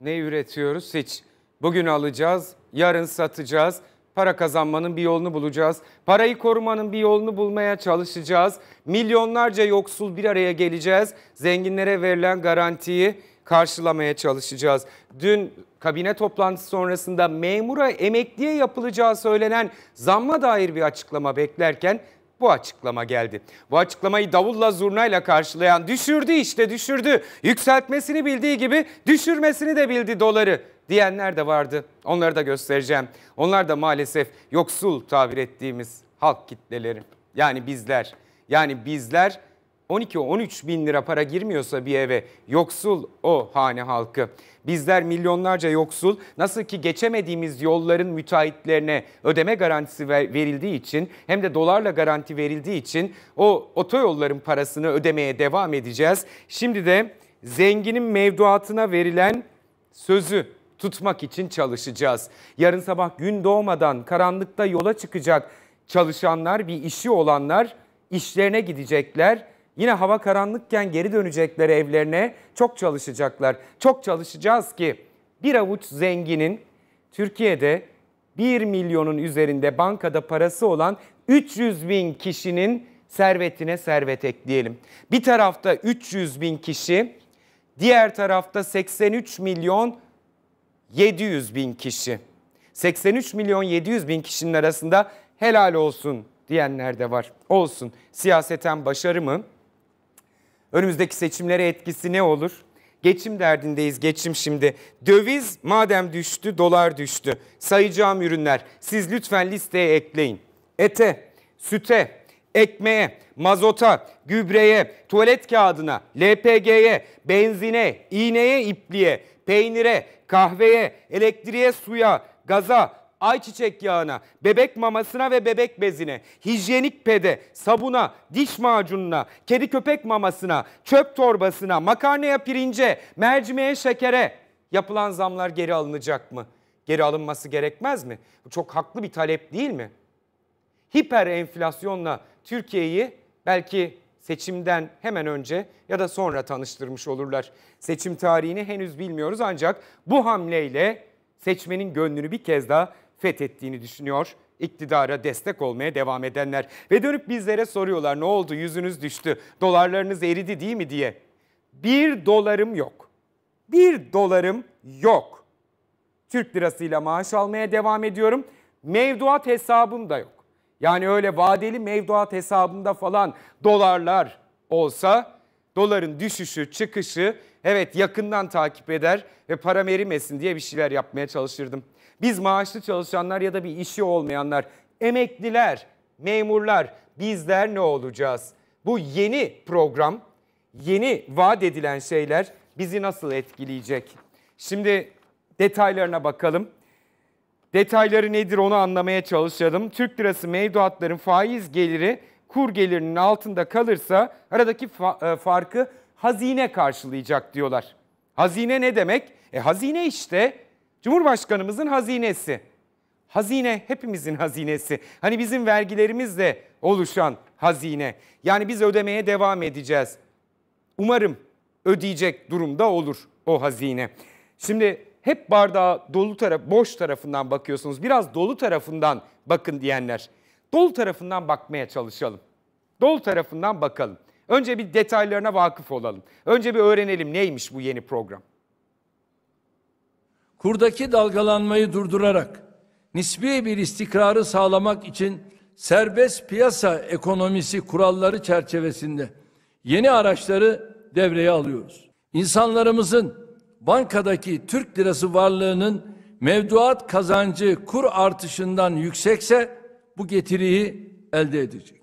ne üretiyoruz hiç. Bugün alacağız, yarın satacağız. Para kazanmanın bir yolunu bulacağız. Parayı korumanın bir yolunu bulmaya çalışacağız. Milyonlarca yoksul bir araya geleceğiz. Zenginlere verilen garantiyi karşılamaya çalışacağız. Dün kabine toplantısı sonrasında memura emekliye yapılacağı söylenen zamma dair bir açıklama beklerken bu açıklama geldi. Bu açıklamayı davulla zurnayla karşılayan düşürdü işte düşürdü. Yükseltmesini bildiği gibi düşürmesini de bildi doları diyenler de vardı. Onları da göstereceğim. Onlar da maalesef yoksul tabir ettiğimiz halk kitleleri. Yani bizler. Yani bizler 12-13 bin lira para girmiyorsa bir eve yoksul o hane halkı. Bizler milyonlarca yoksul nasıl ki geçemediğimiz yolların müteahhitlerine ödeme garantisi verildiği için hem de dolarla garanti verildiği için o otoyolların parasını ödemeye devam edeceğiz. Şimdi de zenginin mevduatına verilen sözü tutmak için çalışacağız. Yarın sabah gün doğmadan karanlıkta yola çıkacak çalışanlar, bir işi olanlar işlerine gidecekler Yine hava karanlıkken geri dönecekler evlerine çok çalışacaklar. Çok çalışacağız ki bir avuç zenginin Türkiye'de 1 milyonun üzerinde bankada parası olan 300 bin kişinin servetine servet ekleyelim. Bir tarafta 300 bin kişi, diğer tarafta 83 milyon 700 bin kişi. 83 milyon 700 bin kişinin arasında helal olsun diyenler de var. Olsun siyaseten başarı mı? Önümüzdeki seçimlere etkisi ne olur? Geçim derdindeyiz, geçim şimdi. Döviz madem düştü, dolar düştü. Sayacağım ürünler. Siz lütfen listeye ekleyin. Ete, süte, ekmeğe, mazota, gübreye, tuvalet kağıdına, LPG'ye, benzine, iğneye, ipliğe, peynire, kahveye, elektriğe, suya, gaza, ayçiçek yağına, bebek mamasına ve bebek bezine, hijyenik pede, sabuna, diş macununa, kedi köpek mamasına, çöp torbasına, makarnaya pirince, mercimeğe şekere yapılan zamlar geri alınacak mı? Geri alınması gerekmez mi? Bu çok haklı bir talep değil mi? Hiper enflasyonla Türkiye'yi belki seçimden hemen önce ya da sonra tanıştırmış olurlar. Seçim tarihini henüz bilmiyoruz ancak bu hamleyle seçmenin gönlünü bir kez daha fethettiğini düşünüyor iktidara destek olmaya devam edenler. Ve dönüp bizlere soruyorlar ne oldu yüzünüz düştü, dolarlarınız eridi değil mi diye. Bir dolarım yok. Bir dolarım yok. Türk lirasıyla maaş almaya devam ediyorum. Mevduat hesabım da yok. Yani öyle vadeli mevduat hesabımda falan dolarlar olsa Doların düşüşü, çıkışı evet yakından takip eder ve param erimesin diye bir şeyler yapmaya çalışırdım. Biz maaşlı çalışanlar ya da bir işi olmayanlar, emekliler, memurlar bizler ne olacağız? Bu yeni program, yeni vaat edilen şeyler bizi nasıl etkileyecek? Şimdi detaylarına bakalım. Detayları nedir onu anlamaya çalışalım. Türk lirası mevduatların faiz geliri kur gelirinin altında kalırsa aradaki fa- e, farkı hazine karşılayacak diyorlar. Hazine ne demek? E hazine işte Cumhurbaşkanımızın hazinesi. Hazine hepimizin hazinesi. Hani bizim vergilerimizle oluşan hazine. Yani biz ödemeye devam edeceğiz. Umarım ödeyecek durumda olur o hazine. Şimdi hep bardağı dolu taraf, boş tarafından bakıyorsunuz. Biraz dolu tarafından bakın diyenler. Dol tarafından bakmaya çalışalım. Dol tarafından bakalım. Önce bir detaylarına vakıf olalım. Önce bir öğrenelim neymiş bu yeni program. Kurdaki dalgalanmayı durdurarak nispi bir istikrarı sağlamak için serbest piyasa ekonomisi kuralları çerçevesinde yeni araçları devreye alıyoruz. İnsanlarımızın bankadaki Türk lirası varlığının mevduat kazancı kur artışından yüksekse bu getiriyi elde edecek.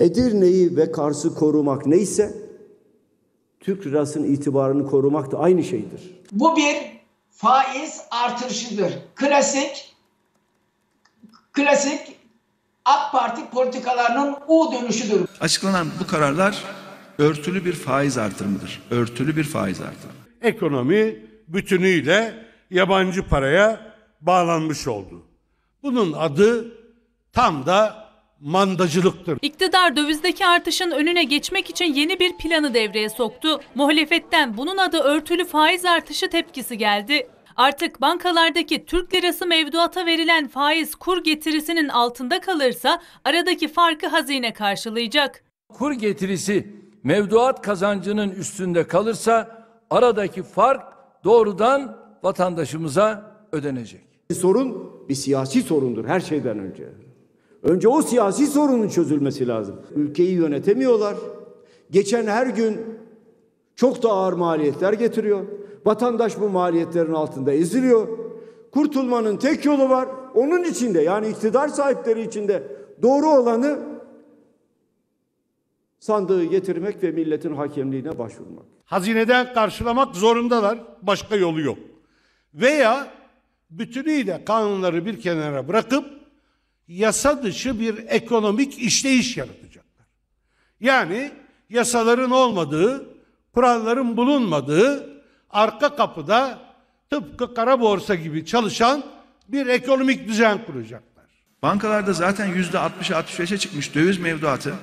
Edirne'yi ve Kars'ı korumak neyse Türk lirasının itibarını korumak da aynı şeydir. Bu bir faiz artırışıdır. Klasik klasik AK Parti politikalarının U dönüşüdür. Açıklanan bu kararlar örtülü bir faiz artırımıdır. Örtülü bir faiz artırımı. Ekonomi bütünüyle yabancı paraya bağlanmış oldu. Bunun adı tam da mandacılıktır. İktidar dövizdeki artışın önüne geçmek için yeni bir planı devreye soktu. Muhalefetten bunun adı örtülü faiz artışı tepkisi geldi. Artık bankalardaki Türk lirası mevduata verilen faiz kur getirisinin altında kalırsa aradaki farkı hazine karşılayacak. Kur getirisi mevduat kazancının üstünde kalırsa aradaki fark doğrudan vatandaşımıza ödenecek. Sorun bir siyasi sorundur her şeyden önce. Önce o siyasi sorunun çözülmesi lazım. Ülkeyi yönetemiyorlar. Geçen her gün çok da ağır maliyetler getiriyor. Vatandaş bu maliyetlerin altında eziliyor. Kurtulmanın tek yolu var. Onun içinde yani iktidar sahipleri içinde doğru olanı sandığı getirmek ve milletin hakemliğine başvurmak. Hazineden karşılamak zorundalar. Başka yolu yok. Veya bütünüyle kanunları bir kenara bırakıp yasa dışı bir ekonomik işleyiş yaratacaklar. Yani yasaların olmadığı, kuralların bulunmadığı arka kapıda tıpkı kara borsa gibi çalışan bir ekonomik düzen kuracaklar. Bankalarda zaten yüzde 60'a 65'e çıkmış döviz mevduatı.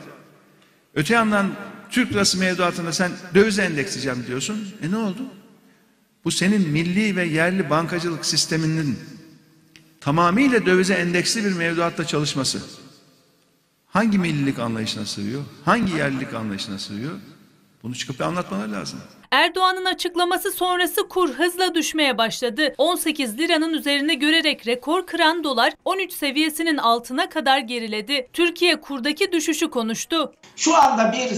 Öte yandan Türk lirası mevduatında sen döviz endeksleyeceğim diyorsun. E ne oldu? Bu senin milli ve yerli bankacılık sisteminin tamamıyla dövize endeksli bir mevduatta çalışması hangi millilik anlayışına sığıyor? Hangi yerlilik anlayışına sığıyor? Bunu çıkıp da anlatmana lazım. Erdoğan'ın açıklaması sonrası kur hızla düşmeye başladı. 18 liranın üzerine görerek rekor kıran dolar 13 seviyesinin altına kadar geriledi. Türkiye kurdaki düşüşü konuştu. Şu anda bir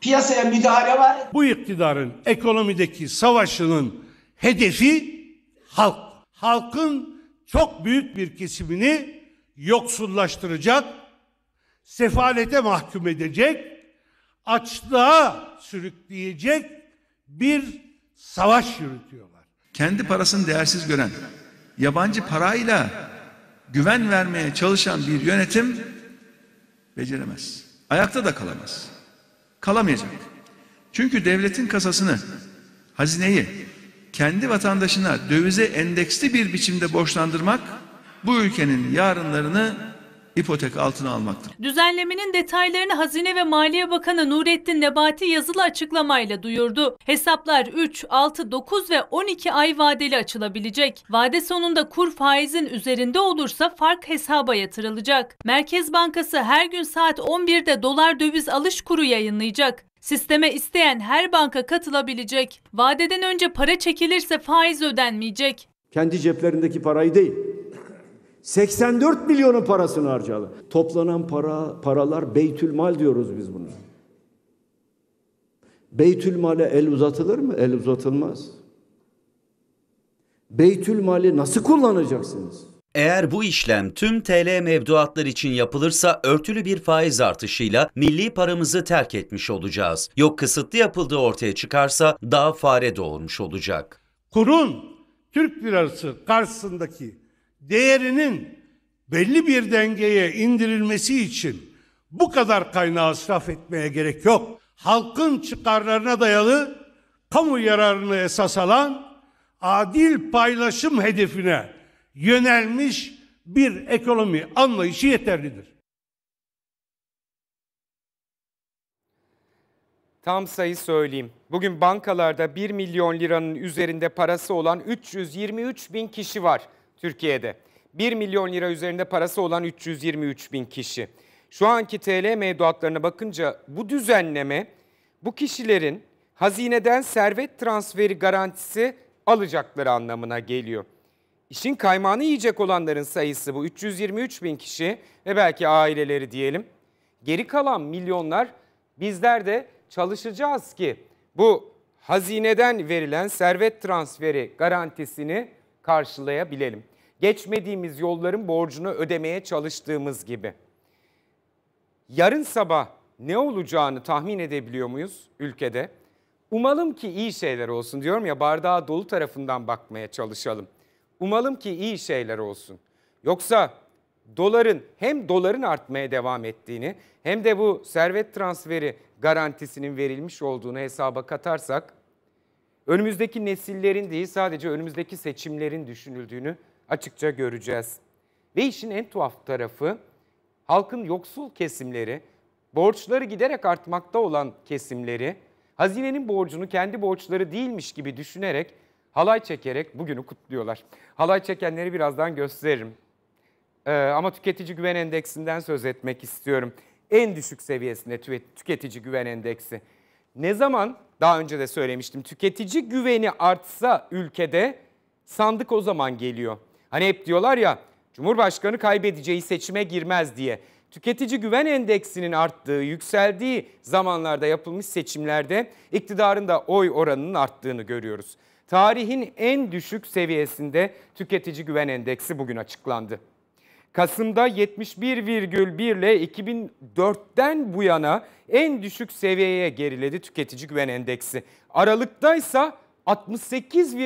piyasaya müdahale var. Bu iktidarın ekonomideki savaşının hedefi halk. Halkın çok büyük bir kesimini yoksullaştıracak, sefalete mahkum edecek, açlığa sürükleyecek bir savaş yürütüyorlar. Kendi parasını değersiz gören, yabancı parayla güven vermeye çalışan bir yönetim beceremez. Ayakta da kalamaz. Kalamayacak. Çünkü devletin kasasını, hazineyi kendi vatandaşına dövize endeksli bir biçimde borçlandırmak bu ülkenin yarınlarını ipotek altına almaktır. Düzenlemenin detaylarını Hazine ve Maliye Bakanı Nurettin Nebati yazılı açıklamayla duyurdu. Hesaplar 3, 6, 9 ve 12 ay vadeli açılabilecek. Vade sonunda kur faizin üzerinde olursa fark hesaba yatırılacak. Merkez Bankası her gün saat 11'de dolar döviz alış kuru yayınlayacak. Sisteme isteyen her banka katılabilecek. Vadeden önce para çekilirse faiz ödenmeyecek. Kendi ceplerindeki parayı değil. 84 milyonun parasını harcadı. Toplanan para paralar Beytülmal diyoruz biz bunu. Beytülmale el uzatılır mı? El uzatılmaz. Beytülmali nasıl kullanacaksınız? Eğer bu işlem tüm TL mevduatlar için yapılırsa örtülü bir faiz artışıyla milli paramızı terk etmiş olacağız. Yok kısıtlı yapıldığı ortaya çıkarsa daha fare doğurmuş olacak. Kurun Türk lirası karşısındaki değerinin belli bir dengeye indirilmesi için bu kadar kaynağı israf etmeye gerek yok. Halkın çıkarlarına dayalı, kamu yararını esas alan adil paylaşım hedefine yönelmiş bir ekonomi anlayışı yeterlidir. Tam sayı söyleyeyim. Bugün bankalarda 1 milyon liranın üzerinde parası olan 323 bin kişi var Türkiye'de. 1 milyon lira üzerinde parası olan 323 bin kişi. Şu anki TL mevduatlarına bakınca bu düzenleme bu kişilerin hazineden servet transferi garantisi alacakları anlamına geliyor. İşin kaymağını yiyecek olanların sayısı bu 323 bin kişi ve belki aileleri diyelim. Geri kalan milyonlar bizler de çalışacağız ki bu hazineden verilen servet transferi garantisini karşılayabilelim. Geçmediğimiz yolların borcunu ödemeye çalıştığımız gibi. Yarın sabah ne olacağını tahmin edebiliyor muyuz ülkede? Umalım ki iyi şeyler olsun diyorum ya bardağı dolu tarafından bakmaya çalışalım. Umalım ki iyi şeyler olsun. Yoksa doların hem doların artmaya devam ettiğini hem de bu servet transferi garantisinin verilmiş olduğunu hesaba katarsak önümüzdeki nesillerin değil sadece önümüzdeki seçimlerin düşünüldüğünü açıkça göreceğiz. Ve işin en tuhaf tarafı halkın yoksul kesimleri, borçları giderek artmakta olan kesimleri hazinenin borcunu kendi borçları değilmiş gibi düşünerek halay çekerek bugünü kutluyorlar. Halay çekenleri birazdan gösteririm. Ee, ama tüketici güven endeksinden söz etmek istiyorum. En düşük seviyesinde tüketici güven endeksi. Ne zaman daha önce de söylemiştim tüketici güveni artsa ülkede sandık o zaman geliyor. Hani hep diyorlar ya Cumhurbaşkanı kaybedeceği seçime girmez diye. Tüketici güven endeksinin arttığı, yükseldiği zamanlarda yapılmış seçimlerde iktidarın da oy oranının arttığını görüyoruz. Tarihin en düşük seviyesinde tüketici güven endeksi bugün açıklandı. Kasım'da 71,1 ile 2004'ten bu yana en düşük seviyeye geriledi tüketici güven endeksi. Aralıkta ise 68,